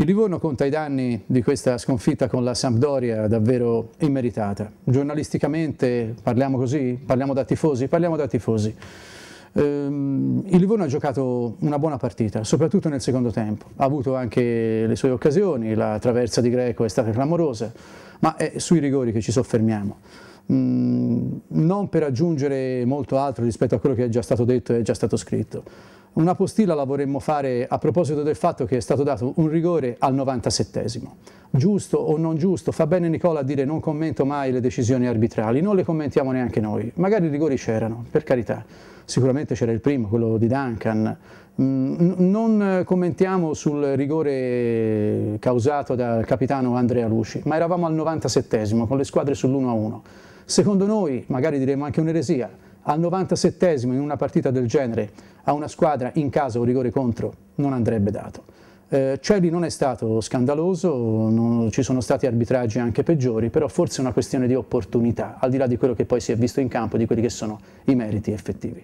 Il Livorno conta i danni di questa sconfitta con la Sampdoria davvero immeritata. Giornalisticamente parliamo così? Parliamo da tifosi? Parliamo da tifosi. Ehm, il Livorno ha giocato una buona partita, soprattutto nel secondo tempo. Ha avuto anche le sue occasioni, la traversa di Greco è stata clamorosa, ma è sui rigori che ci soffermiamo. Mm, non per aggiungere molto altro rispetto a quello che è già stato detto e già stato scritto. Una postilla la vorremmo fare a proposito del fatto che è stato dato un rigore al 97esimo. Giusto o non giusto, fa bene Nicola a dire non commento mai le decisioni arbitrali, non le commentiamo neanche noi. Magari i rigori c'erano, per carità. Sicuramente c'era il primo, quello di Duncan. Mm, non commentiamo sul rigore causato dal capitano Andrea Luci, ma eravamo al 97esimo con le squadre sull'1-1. Secondo noi, magari diremmo anche un'eresia, al 97 in una partita del genere a una squadra in casa un rigore contro non andrebbe dato. Eh, Cieli non è stato scandaloso, non, ci sono stati arbitraggi anche peggiori, però forse è una questione di opportunità, al di là di quello che poi si è visto in campo, di quelli che sono i meriti effettivi.